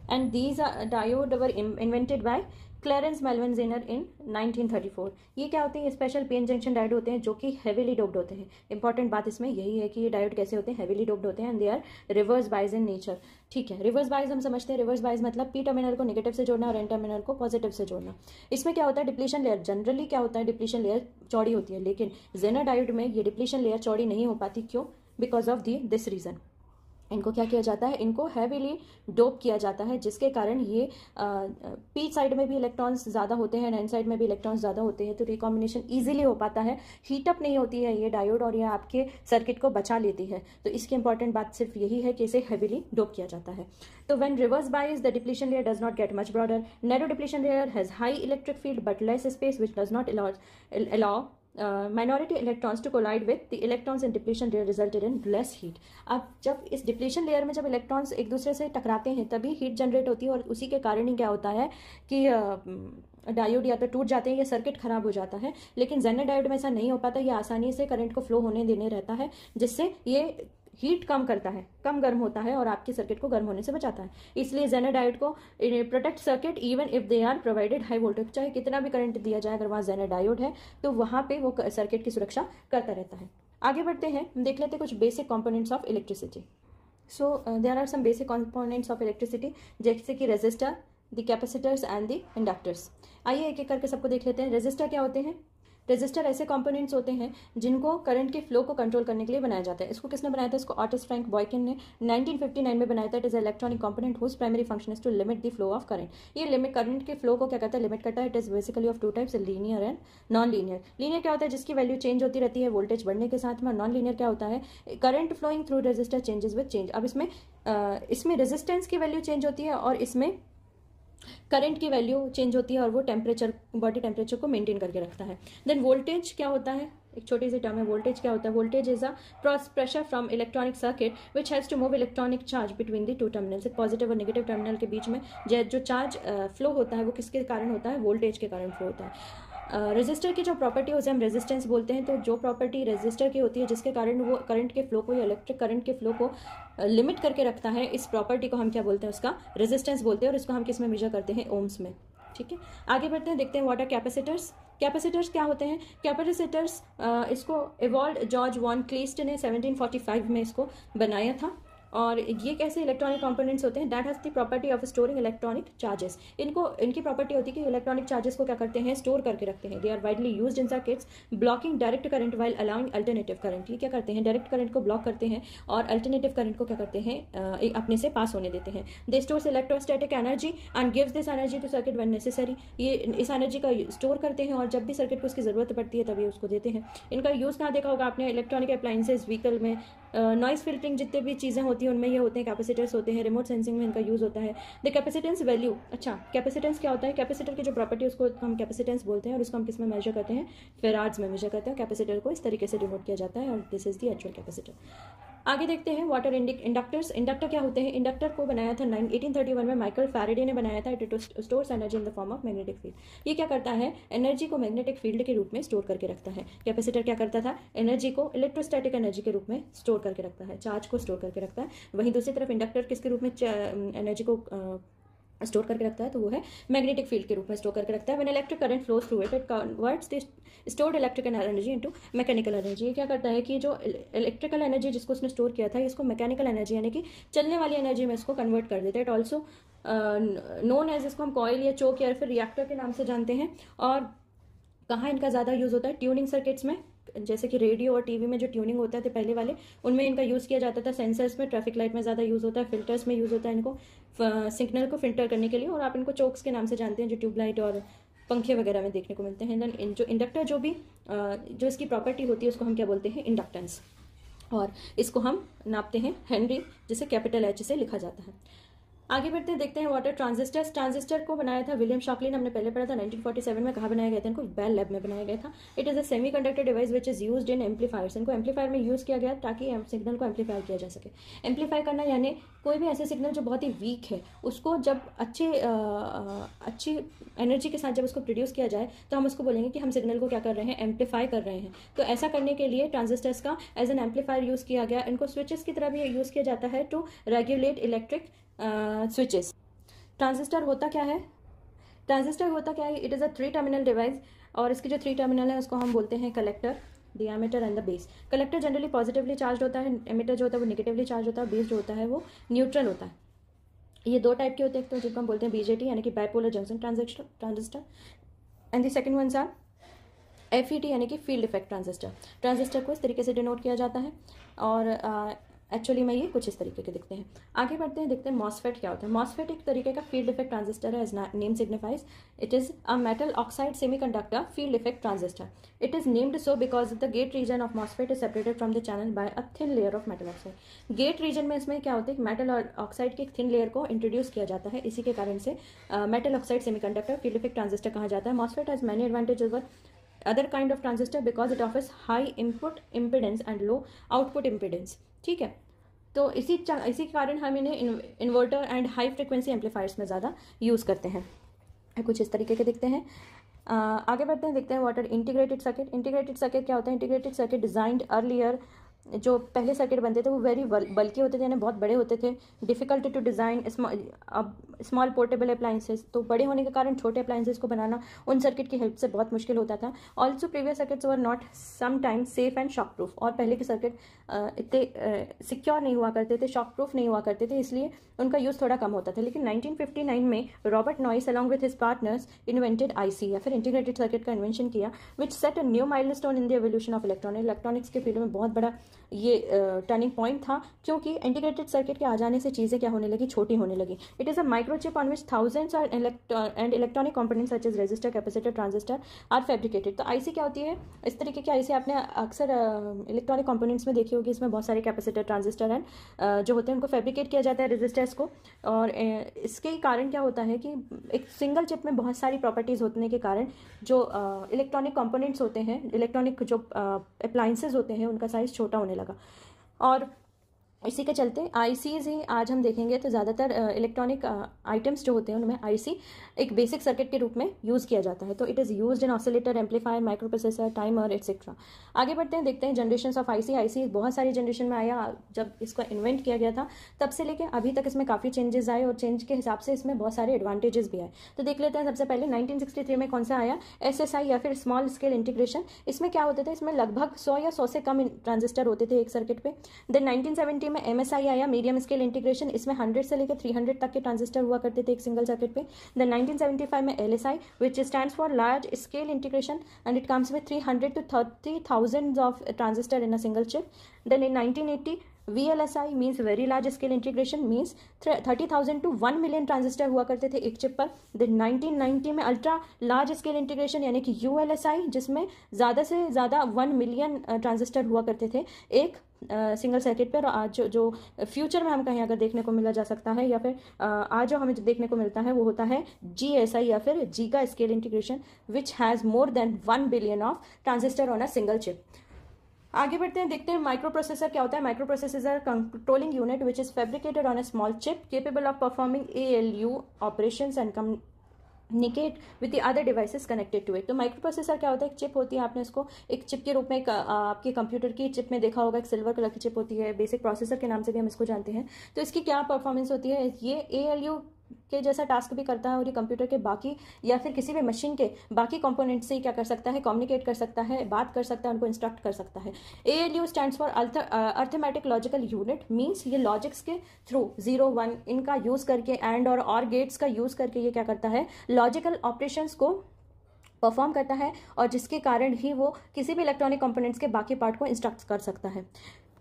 and these are uh, diode were invented by Clarence Melvin Zener in 1934 ये क्या होते हैं स्पेशल पेन जंक्शन डायोड होते हैं जो कि हैवीली डोप्ड होते हैं इंपॉर्टेंट बात इसमें यही है कि ये डायोड कैसे होते हैं हैवीली डोप्ड होते हैं and they are reverse bias in nature ठीक है रिवर्स बाइज हम समझते हैं रिवर्स बाइज मतलब पी टर्मिनल को नेगेटिव से जोड़ना और एन टर्मिनल को पॉजिटिव से जोड़ना इसमें क्या होता है डिप्लीशन लेयर जनरली क्या होता है डिप्लीशन लेयर चौड़ी होती है लेकिन जेनर डायोड में ये डिप्लीशन लेयर चौड़ी नहीं हो पाती क्यों because of the this reason इनको क्या किया जाता है इनको हैवीली डोप किया जाता है जिसके कारण ये पी साइड में भी इलेक्ट्रॉन्स ज़्यादा होते हैं एन साइड में भी इलेक्ट्रॉन्स ज़्यादा होते हैं तो रिकॉम्बिनेशन ईजिली हो पाता है हीटअप नहीं होती है ये डायोड और ये आपके सर्किट को बचा लेती है तो इसकी इंपॉर्टेंट बात सिर्फ यही है कि इसे हैवीली डोप किया जाता है तो when reverse bias the depletion layer does not get much broader narrow depletion layer has high electric field but less space which does not allow minority electrons to collide with the electrons in depletion layer resulted in less heat अब जब इस डिप्लेशन लेयर में जब इलेक्ट्रॉन्स एक दूसरे से टकराते हैं तभी हीट जनरेट होती है और उसी के कारण ही क्या होता है कि डायोड uh, या तो टूट जाते हैं या सर्किट खराब हो जाता है लेकिन जेनर डायोड में ऐसा नहीं हो पाता ये आसानी से करंट को फ्लो होने देने रहता है जिससे ये हीट कम करता है कम गर्म होता है और आपके सर्किट को गर्म होने से बचाता है इसलिए जेनाडाइट को protect circuit even if they are provided high voltage चाहे कितना भी करंट दिया जाए अगर वहाँ जेनाडायोड है तो वहाँ पे वो सर्किट की सुरक्षा करता रहता है आगे बढ़ते हैं देख लेते हैं कुछ basic components of electricity so there are some basic components of electricity जैसे कि resistor the capacitors and the inductors आइए एक एक करके सबको देख लेते हैं रजिस्टर क्या होते हैं रजिस्टर ऐसे कंपोनेंट्स होते हैं जिनको करंट के फ्लो को कंट्रोल करने के लिए बनाया जाता है इसको किसने बनाया था इसको आर्टिस्ट फ्रैंक बॉयकिन ने 1959 में बनाया था it is electronic component whose primary function is to limit the flow of current ये लिमिट करंट के फ्लो को क्या करता है लिमिट करता है it is basically of two types linear and non linear linear क्या होता है जिसकी वैल्यू चेंज होती रहती है वोल्टेज बढ़ने के साथ में और नॉन लीनियर क्या होता है current flowing through resistor changes with change अब इसमें इसमें रेजिस्टेंस की वैल्यू चेंज होती है और इसमें करंट की वैल्यू चेंज होती है और वो टेम्परेचर बॉडी टेम्परेचर को मेंटेन करके रखता है देन वोल्टेज क्या होता है एक छोटी सी टर्म है वोल्टेज क्या होता है voltage is a pros pressure from electronic circuit which has to move electronic charge between the two terminals एक पॉजिटिव और नेगेटिव टर्मिनल के बीच में जो चार्ज फ्लो होता है वो किसके कारण होता है वोल्टेज के कारण फ्लो होता है रजिस्टर की जो प्रॉपर्टी है हम रेजिस्टेंस बोलते हैं तो जो प्रॉपर्टी रजिस्टर की होती है जिसके कारण वो करंट के फ्लो को या इलेक्ट्रिक करंट के फ्लो को लिमिट करके रखता है इस प्रॉपर्टी को हम क्या बोलते हैं उसका रेजिस्टेंस बोलते हैं और इसको हम किस में मेजर करते हैं ओम्स में ठीक है आगे बढ़ते हैं देखते हैं वाटर आर कैपेसिटर्स कैपेसिटर्स क्या होते हैं कैपेसिटर्स इसको एवॉल्ड जॉर्ज वॉन क्लीस्ट ने 1745 में इसको बनाया था और ये कैसे इलेक्ट्रॉनिक कंपोनेंट्स होते हैं that has the property of storing electronic charges इनको इनकी प्रॉपर्टी होती है कि इलेक्ट्रॉनिक चार्जेस को क्या करते हैं स्टोर करके रखते हैं they are widely use in circuits blocking direct current while allowing alternative current ये क्या करते हैं डायरेक्ट करंट को ब्लॉक करते हैं और अल्टरनेटिव करंट को क्या करते हैं अपने से पास होने देते हैं they stores electrostatic energy and gives this energy to circuit when necessary ये इस एनर्जी का स्टोर करते हैं और जब भी सर्किट को उसकी ज़रूरत पड़ती है तभी उसको देते हैं इनका यूज़ ना देखा होगा आपने इलेक्ट्रॉनिक अप्लाइंसेज व्हीकल में नॉइस फिल्टरिंग जितने भी चीज़ें होती होती है उनमें ये होते हैं कैपेसिटर्स होते हैं रिमोट सेंसिंग में इनका यूज़ होता है द कैपेसिटेंस वैल्यू अच्छा कैपेसिटेंस क्या होता है कैपेसिटर की जो प्रॉपर्टी उसको हम कैपेसिटेंस बोलते हैं और उसको हम किस में मेजर करते हैं फेराड्स में मेजर करते हैं कैपेसिटर को इस तरीके से रिमोट किया जाता है और this is the actual capacitor आगे देखते हैं वाटर इंडक्टर्स इंडक्टर क्या होते हैं इंडक्टर को बनाया था नाइन एटीन में माइकल फैरेडे ने बनाया था it stores energy in the form of magnetic field ये क्या करता है एनर्जी को मैग्नेटिक फील्ड के रूप में स्टोर करके रखता है कैपेसिटर क्या करता था एनर्जी को इलेक्ट्रोस्टैटिक एनर्जी के रूप में स्टोर करके रखता है चार्ज को स्टोर करके रखता है वहीं दूसरी तरफ इंडक्टर किसके रूप में एनर्जी को स्टोर करके रखता है तो वो है मैग्नेटिक फील्ड के रूप में स्टोर करके रखता है when electric current flows through it it converts this stored electric energy into mechanical energy ये क्या करता है कि जो इलेक्ट्रिकल एनर्जी जिसको उसने स्टोर किया था इसको मैकेनिकल एनर्जी यानी कि चलने वाली एनर्जी में इसको कन्वर्ट कर देता है इट ऑल्सो नोन एज इसको हम कॉयल या चोक या फिर रिएक्टर के नाम से जानते हैं और कहाँ इनका ज़्यादा यूज़ होता है ट्यूनिंग सर्किट्स में जैसे कि रेडियो और टीवी में जो ट्यूनिंग होता थे तो पहले वाले उनमें इनका यूज़ किया जाता था सेंसर्स में ट्रैफिक लाइट में ज़्यादा यूज़ होता है फिल्टर्स में यूज़ होता है इनको सिग्नल को फिल्टर करने के लिए और आप इनको चौक्स के नाम से जानते हैं जो ट्यूबलाइट और पंखे वगैरह में देखने को मिलते हैं देन जो इंडक्टर जो भी जो इसकी प्रॉपर्टी होती है उसको हम क्या बोलते हैं इंडक्टेंस और इसको हम नापते हैं हेनरी जिसे कैपिटल एच से लिखा जाता है आगे बढ़ते देखते हैं वाटर ट्रांजिस्टर ट्रांजिस्टर को बनाया था विलियम शॉकलिन हमने पहले पढ़ा था 1947 में कहा बनाया गया था इनको बेल लैब में बनाया गया था it is a semiconductor device which is use in amplifiers इनको एम्पलीफायर में यूज़ किया गया ताकि सिग्नल को एम्पलीफाई किया जा सके एम्पलीफाई करना यानी कोई भी ऐसे सिग्नल जो बहुत ही वीक है उसको जब अच्छे अच्छी एनर्जी के साथ जब उसको प्रोड्यूस किया जाए तो हम उसको बोलेंगे कि हम सिग्नल को क्या कर रहे हैं एम्पलीफाई कर रहे हैं तो ऐसा करने के लिए ट्रांजिस्टर्स का एज एन एम्पलीफायर यूज़ किया गया इनको स्विचेस की तरह भी यूज़ किया जाता है to regulate electric switches transistor होता क्या है ट्रांजिस्टर होता क्या है it is a three terminal device और इसके जो थ्री टर्मिनल है उसको हम बोलते हैं collector emitter and the base collector generally positively charge होता है एमीटर जो होता है वो निगेटिवली चार्ज होता है बेस जो होता है वो न्यूट्रल होता है ये दो टाइप के होते हैं तो जिनको हम बोलते हैं बीजेटी यानी कि bipolar junction transistor transistor and the second one sir F यानी कि फील्ड इफेक्ट ट्रांजिस्टर ट्रांजिस्टर को इस तरीके से डिनोट किया जाता है और एक्चुअली में ये कुछ इस तरीके के दिखते हैं आगे बढ़ते हैं देखते हैं मॉसफेट क्या होता है मॉसफेट एक तरीके का फील्ड इफेक्ट ट्रांजिस्टर है name signifies it is a metal oxide semiconductor field effect transistor it is named so because the gate region of MOSFET is separated from the channel by a thin layer of metal oxide gate region में इसमें क्या होता है मेटल ऑक्साइड की थिन लेयर को इंट्रोड्यूस किया जाता है इसी के कारण से metal oxide semiconductor field effect transistor कहा जाता है MOSFET has many advantage over kind of transistor because it of is high input impedance and low output impedance ठीक है तो इसी इसी के कारण हम इन्हें inverter and high frequency amplifiers में ज़्यादा यूज़ करते हैं कुछ इस तरीके के दिखते हैं आगे बढ़ते हैं देखते हैं what are integrated circuit integrated circuit क्या होता है इंटीग्रेटेड सर्किट डिजाइंड अर्लियर जो पहले सर्किट बनते थे वो वेरी बल्कि होते थे यानी बहुत बड़े होते थे डिफ़िकल्टी टू डिज़ाइन अब स्मॉल पोर्टेबल अप्लाइंसेज तो बड़े होने के कारण छोटे अप्लाइंसेज को बनाना उन सर्किट की हेल्प से बहुत मुश्किल होता था also previous circuits were not some time safe and shock proof और पहले के सर्किट इतने सिक्योर नहीं हुआ करते थे शॉक प्रूफ नहीं हुआ करते थे इसलिए उनका यूज़ थोड़ा कम होता था लेकिन नाइनटीन में Robert Noyce along with his partners invented I या फिर इंटीग्रेटेड सर्किट का इन्वेंशन किया which set a new mile in the evolution of electronic electronics के फील्ड में बहुत बड़ा ये टर्निंग पॉइंट था क्योंकि इंटीग्रेटेड सर्किट के आ जाने से चीज़ें क्या होने लगी छोटी होने लगी it is a microchip on which thousands are and electronic components such as resistor capacitor transistor are fabricated तो आईसी क्या होती है इस तरीके की आईसी आपने अक्सर इलेक्ट्रॉनिक कॉम्पोनेंट्स में देखी होगी इसमें बहुत सारे कैपेसिटर ट्रांजिस्टर एंड जो होते हैं उनको फैब्रिकेट किया जाता है रजिस्टर्स को और इसके कारण क्या होता है कि एक सिंगल चिप में बहुत सारी प्रॉपर्टीज़ होने के कारण जो इलेक्ट्रॉनिक कॉम्पोनेंट्स होते हैं इलेक्ट्रॉनिक जो अप्लाइंसेज होते हैं उनका साइज़ छोटा होने लगता लगा और इसी के चलते आई ही आज हम देखेंगे तो ज़्यादातर इलेक्ट्रॉनिक आइटम्स जो होते हैं उनमें आईसी एक बेसिक सर्किट के रूप में यूज़ किया जाता है तो it is use in oscillator amplifier microprocessor timer etcetera आगे बढ़ते हैं देखते हैं जनरेशन ऑफ आईसी आईसी बहुत सारी जनरेशन में आया जब इसको इन्वेंट किया गया था तब से लेकर अभी तक इसमें काफ़ी चेंजेस आए और चेंज के हिसाब से इसमें बहुत सारे एडवांटेजेस भी आए तो देख लेते हैं सबसे पहले नाइनटीन में कौन सा आया एस या फिर स्मॉल स्केल इंटीग्रेशन इसमें क्या होते थे इसमें लगभग सौ या सौ से कम ट्रांजिस्टर होते थे एक सर्किट पर देन नाइनटीन में एम आया मीडियम स्केल इंटीग्रेशन इसमें हंड्रेड से लेकर थ्री हंड्रेड तक के ट्रांजिस्टर हुआ करते थे एक सिंगल सर्किट पे देन नाइनटीन सेवेंटी फाइव में L S I which stand for large scale integration and it comes with three hundred to thirty thousand of transistor in a single chip then in nineteen eighty VLSI means very large scale integration means thousand to one million transistor हुआ करते थे एक चिप पर देन 1990 में अल्ट्रा लार्ज स्केल इंटीग्रेशन यानी कि यू एल एस आई जिसमें ज़्यादा से ज़्यादा वन मिलियन ट्रांजिस्टर हुआ करते थे एक सिंगल सर्किट पर और आज जो, जो फ्यूचर में हम कहीं अगर देखने को मिला जा सकता है या फिर आज जो हमें जो देखने को मिलता है वो होता है जी या फिर giga scale integration which has more than one billion of transistor on a single chip आगे बढ़ते हैं देखते हैं माइक्रो प्रोसेसर क्या होता है microprocessor controlling unit which is fabricated on a small chip capable of performing A L U operation and communicate with the other devices connected to it तो माइक्रोप्रोसेसर क्या होता है एक चिप होती है आपने उसको एक चिप के रूप में आपके कंप्यूटर की चिप में देखा होगा एक सिल्वर कलर की चिप होती है बेसिक प्रोसेसर के नाम से भी हम इसको जानते हैं तो इसकी क्या परफॉर्मेंस होती है ये ए एल यू के जैसा टास्क भी करता है और ये कंप्यूटर के बाकी या फिर किसी भी मशीन के बाकी कंपोनेंट से क्या कर सकता है कम्युनिकेट कर सकता है बात कर सकता है उनको इंस्ट्रक्ट कर सकता है A L U stand for arithmetic logical unit means ये लॉजिक्स के थ्रू जीरो वन इनका यूज़ करके एंड और और गेट्स का यूज़ करके ये क्या करता है लॉजिकल ऑपरेशन को परफॉर्म करता है और जिसके कारण ही वो किसी भी इलेक्ट्रॉनिक कंपोनेंट्स के बाकी पार्ट को इंस्ट्रक्ट कर सकता है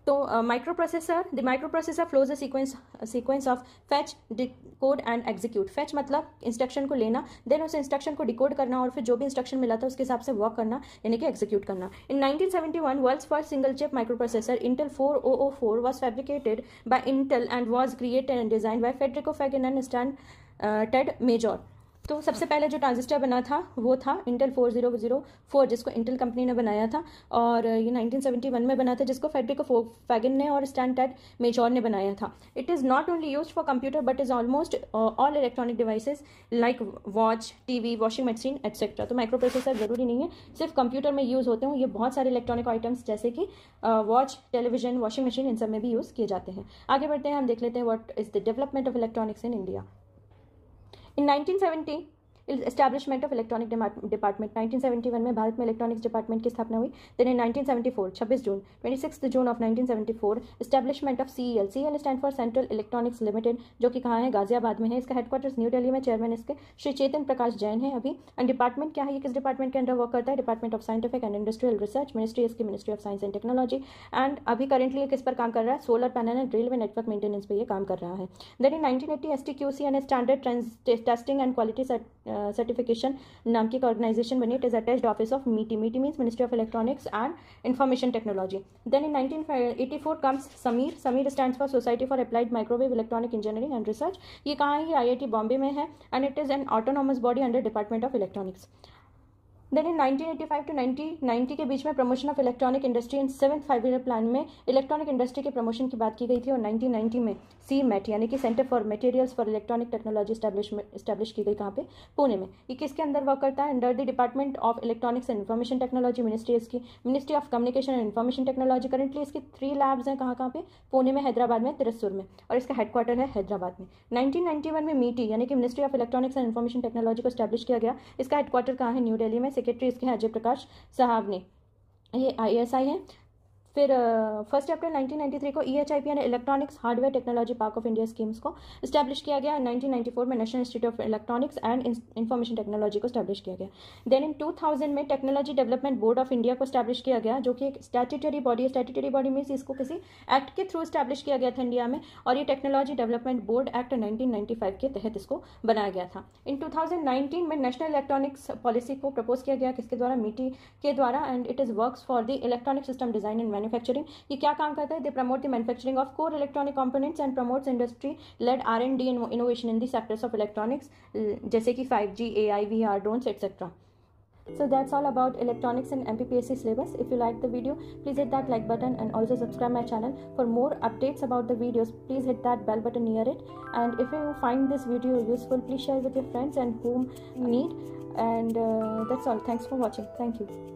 तो microprocessor the processor flows a sequence sequence of fetch decode and execute fetch मतलब इंस्ट्रक्शन को लेना देन उस इंस्ट्रक्शन को डिकोड करना और फिर जो भी इंस्ट्रक्शन मिला था उसके हिसाब से वर्क करना यानी कि एग्जीक्यूट करना in nineteen seventy one world first single chip microprocessor Intel four was fabricated by Intel and was created and by Federico Federico Faggin and Stan Ted Mazor तो सबसे पहले जो ट्रांजिस्टर बना था वो था Intel four zero zero four जिसको इंटेल कंपनी ने बनाया था और ये नाइनटीन सेवेंटी वन में बना था जिसको फेडरिको फैगन ने और स्टैंड टेट मेजॉर ने बनाया था it is not only use for computer but is almost all electronic devices like watch T V washing machine etcetera तो माइक्रो प्रोसेसर ज़रूरी नहीं है सिर्फ कंप्यूटर में यूज़ होते हैं ये बहुत सारे इलेक्ट्रॉनिक आइटम्स जैसे कि वॉच टेलीविजन वॉशिंग मशीन इन सब में भी यूज़ किए जाते हैं आगे बढ़ते हैं हम देख लेते हैं what is the development of electronics in India In 1917. Establishment of electronic department 1971 में भारत में इलेक्ट्रॉनिक्स डिपार्टमेंट की स्थापना हुई then in 1974 26 June 26 June of 1974 establishment of C L C L stand for central electronics limited जो कि कहाँ है गाजियाबाद में है इसका हेडक्वार्टर्स न्यू दिल्ली में चेयरमैन इसके श्री चेतन प्रकाश जैन है अभी एंड डिपार्टमेंट क्या है ये किस डिपार्टमेंट के अंडर वर्क करता है department of scientific and industrial research ministry इसकी ministry of science and technology and अभी करेंटली किस पर काम कर रहा है solar panel and railway network maintenance पर यह काम कर रहा है then in nineteen eighty S T Q C and standard testing and quality certification नाम की एक ऑर्गेनाइजेशन बनी it is attached office of MeitY MeitY means ministry of electronics and information technology then in 1984 comes SAMEER SAMEER stand for society for applied microwave electronic engineering and research ये कहाँ है आई आई बॉम्बे में है and it is an autonomous body under department of electronics then in 1985 to 1990 के बीच में promotion of electronic industry in seventh five year plan में इलेक्ट्रॉनिक इंडस्ट्री के प्रमोशन की बात की गई थी और 1990 में सी मैट e यानी कि centre for materials for electronic technology establish की गई कहाँ पे पुणे में ये किसके अंदर वर्क करता है under the department of electronics and information technology ministry इसकी ministry of communication and information technology currently इसकी थ्री लैब्स हैं कहाँ कहाँ पे पुणे में हैदराबाद में तिरस्सूर में और इसका हेडक्वार्टर है हैदराबाद में नाइनटीन में मीटी e यानी कि ministry of electronics and information technology को स्टैब्लिश किया गया इसका हेडक्वार्टर कहाँ है न्यू डेली में सेक्रेटरी इसके अजय प्रकाश साहब ने ये आई है फिर फर्स्ट अप्रैल 1993 को E H I P and electronics hardware technology park of India schemes को स्टैब्लिश किया गया 1994 में national institute of electronics and information technology को स्टैब्लिश किया गया देन इन 2000 में technology development board of India को स्टैब्लिश किया गया जो कि एक statutory body statutory body means इसको किसी एक्ट के थ्रू स्टैब्लिश किया गया था इंडिया में और ये technology development board act nineteen के तहत इसको बनाया गया था इन टू में नेशनल इलेक्ट्रॉनिक्स पॉलिसी को प्रपोज किया गया किसके द्वारा मीटी के द्वारा and it is work for the electronic system design and manufacturing ये क्या काम करता है they promote the manufacturing of core electronic components and promotes industry led R and D in innovation in the sectors of electronics जैसे कि five G A I V R drones etcetera so that's all about electronics and M P P S C syllabus if you like the video please hit that like button and also subscribe my channel for more updates about the videos please hit that bell button near it and if you find this video useful please share with your friends and home need and that's all thanks for watching thank you